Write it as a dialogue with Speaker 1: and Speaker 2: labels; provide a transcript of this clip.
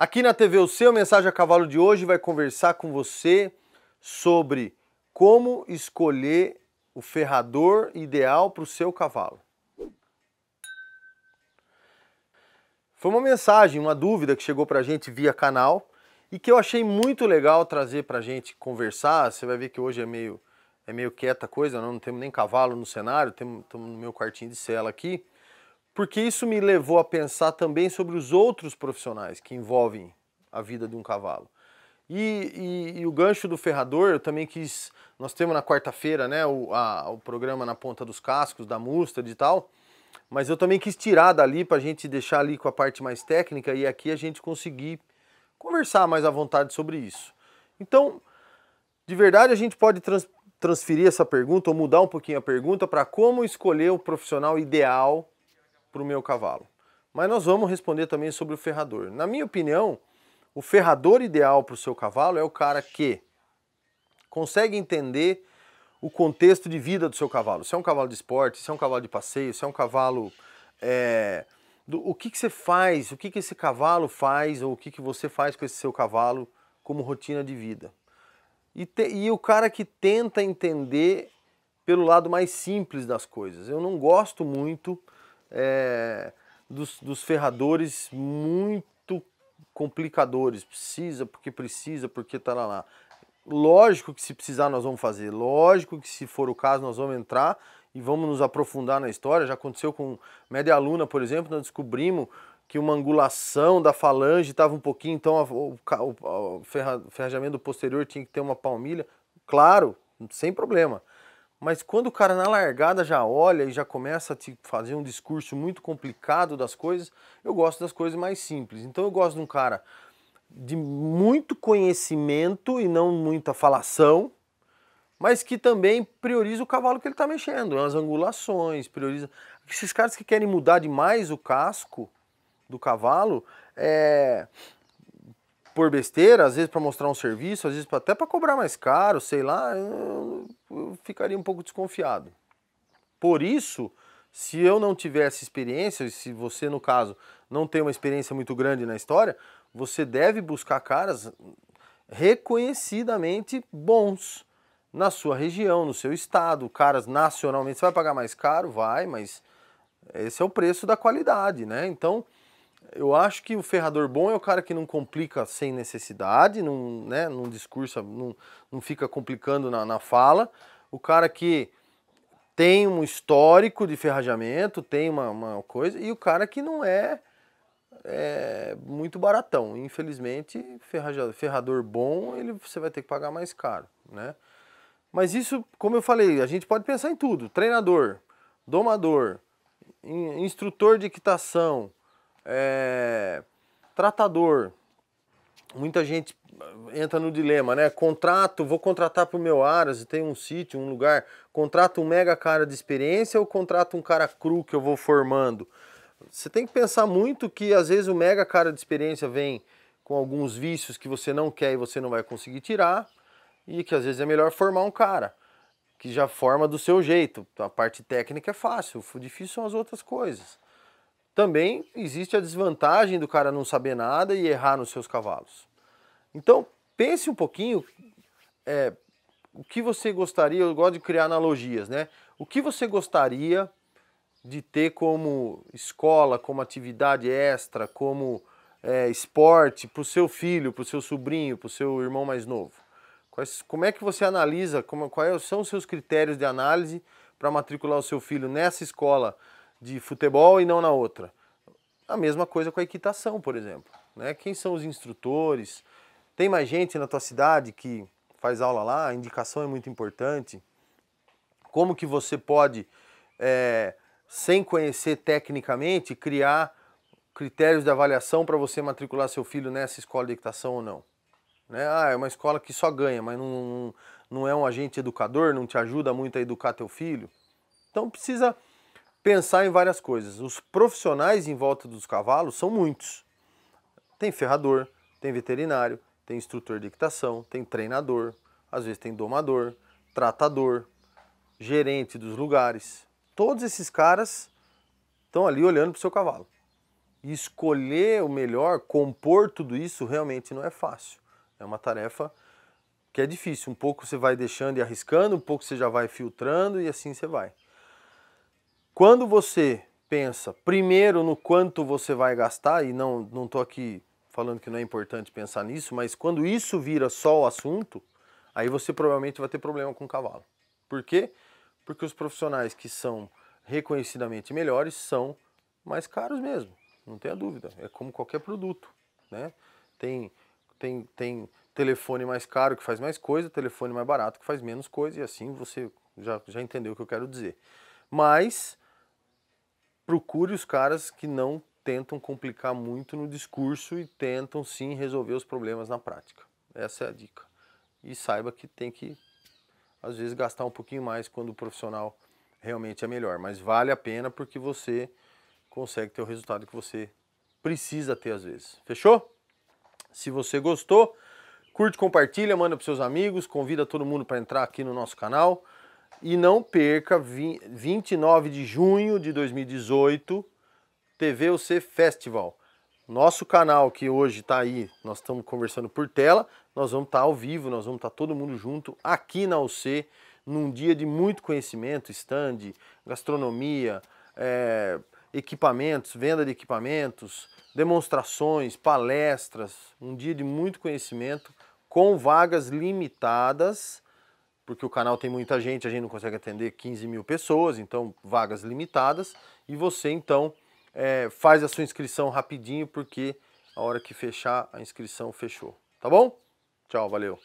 Speaker 1: Aqui na TV O Seu Mensagem a Cavalo de hoje vai conversar com você sobre como escolher o ferrador ideal para o seu cavalo. Foi uma mensagem, uma dúvida que chegou para a gente via canal e que eu achei muito legal trazer para a gente conversar. Você vai ver que hoje é meio, é meio quieta a coisa, não, não temos nem cavalo no cenário, estamos no meu quartinho de cela aqui porque isso me levou a pensar também sobre os outros profissionais que envolvem a vida de um cavalo. E, e, e o gancho do ferrador, eu também quis. Nós temos na quarta-feira né, o, a, o programa na ponta dos cascos, da Musta e tal, mas eu também quis tirar dali para a gente deixar ali com a parte mais técnica e aqui a gente conseguir conversar mais à vontade sobre isso. Então, de verdade, a gente pode trans, transferir essa pergunta ou mudar um pouquinho a pergunta para como escolher o profissional ideal para o meu cavalo. Mas nós vamos responder também sobre o ferrador. Na minha opinião, o ferrador ideal para o seu cavalo é o cara que consegue entender o contexto de vida do seu cavalo. Se é um cavalo de esporte, se é um cavalo de passeio, se é um cavalo. É, do, o que, que você faz, o que, que esse cavalo faz, ou o que, que você faz com esse seu cavalo como rotina de vida. E, te, e o cara que tenta entender pelo lado mais simples das coisas. Eu não gosto muito é, dos, dos ferradores muito complicadores. Precisa, porque precisa, porque tá lá. lá. Lógico que se precisar nós vamos fazer, lógico que se for o caso nós vamos entrar e vamos nos aprofundar na história. Já aconteceu com média aluna, por exemplo, nós descobrimos que uma angulação da falange estava um pouquinho, então a, o, o, o ferrajamento posterior tinha que ter uma palmilha. Claro, sem problema. Mas quando o cara na largada já olha e já começa a te fazer um discurso muito complicado das coisas, eu gosto das coisas mais simples. Então eu gosto de um cara de muito conhecimento e não muita falação, mas que também prioriza o cavalo que ele está mexendo, né? as angulações, prioriza. Esses caras que querem mudar demais o casco do cavalo, é por besteira, às vezes para mostrar um serviço, às vezes até para cobrar mais caro, sei lá, eu, eu ficaria um pouco desconfiado. Por isso, se eu não tivesse experiência, e se você, no caso, não tem uma experiência muito grande na história, você deve buscar caras reconhecidamente bons na sua região, no seu estado, caras nacionalmente. Você vai pagar mais caro? Vai, mas esse é o preço da qualidade, né? Então eu acho que o ferrador bom é o cara que não complica sem necessidade, não, né, não discursa, não, não fica complicando na, na fala. O cara que tem um histórico de ferrajamento, tem uma, uma coisa, e o cara que não é, é muito baratão. Infelizmente, ferraja, ferrador bom, ele você vai ter que pagar mais caro, né? Mas isso, como eu falei, a gente pode pensar em tudo. Treinador, domador, instrutor de equitação, é, tratador. Muita gente ah, entra no dilema, né? Contrato, vou contratar para o meu Aras, tem um sítio, um lugar. Contrato um mega cara de experiência ou contrato um cara cru que eu vou formando? Você tem que pensar muito que às vezes o mega cara de experiência vem com alguns vícios que você não quer e você não vai conseguir tirar, e que às vezes é melhor formar um cara que já forma do seu jeito. A parte técnica é fácil, o difícil são as outras coisas. Também existe a desvantagem do cara não saber nada e errar nos seus cavalos. Então, pense um pouquinho é, o que você gostaria, eu gosto de criar analogias, né? O que você gostaria de ter como escola, como atividade extra, como é, esporte para o seu filho, para o seu sobrinho, para o seu irmão mais novo? Quais, como é que você analisa, como, quais são os seus critérios de análise para matricular o seu filho nessa escola de futebol e não na outra. A mesma coisa com a equitação, por exemplo. Né? Quem são os instrutores? Tem mais gente na tua cidade que faz aula lá? A indicação é muito importante. Como que você pode, é, sem conhecer tecnicamente, criar critérios de avaliação para você matricular seu filho nessa escola de equitação ou não? Né? Ah, é uma escola que só ganha, mas não, não é um agente educador, não te ajuda muito a educar teu filho. Então precisa pensar em várias coisas. Os profissionais em volta dos cavalos são muitos. Tem ferrador, tem veterinário, tem instrutor de equitação, tem treinador, às vezes tem domador, tratador, gerente dos lugares. Todos esses caras estão ali olhando para o seu cavalo. E escolher o melhor, compor tudo isso realmente não é fácil. É uma tarefa que é difícil. Um pouco você vai deixando e arriscando, um pouco você já vai filtrando e assim você vai. Quando você pensa primeiro no quanto você vai gastar, e não estou não aqui falando que não é importante pensar nisso, mas quando isso vira só o assunto, aí você provavelmente vai ter problema com o cavalo. Por quê? Porque os profissionais que são reconhecidamente melhores são mais caros mesmo, não tenha dúvida. É como qualquer produto, né? Tem, tem, tem telefone mais caro que faz mais coisa, telefone mais barato que faz menos coisa, e assim você já, já entendeu o que eu quero dizer. Mas procure os caras que não tentam complicar muito no discurso e tentam sim resolver os problemas na prática. Essa é a dica. E saiba que tem que, às vezes, gastar um pouquinho mais quando o profissional realmente é melhor. Mas vale a pena porque você consegue ter o resultado que você precisa ter às vezes. Fechou? Se você gostou, curte, compartilha, manda para seus amigos, convida todo mundo para entrar aqui no nosso canal. E não perca 29 de junho de 2018, TVUC Festival. Nosso canal que hoje está aí, nós estamos conversando por tela, nós vamos estar tá ao vivo, nós vamos estar tá todo mundo junto aqui na UC, num dia de muito conhecimento, stand, gastronomia, é, equipamentos, venda de equipamentos, demonstrações, palestras, um dia de muito conhecimento com vagas limitadas porque o canal tem muita gente, a gente não consegue atender 15 mil pessoas, então vagas limitadas. E você então é, faz a sua inscrição rapidinho, porque a hora que fechar a inscrição fechou. Tá bom? Tchau, valeu.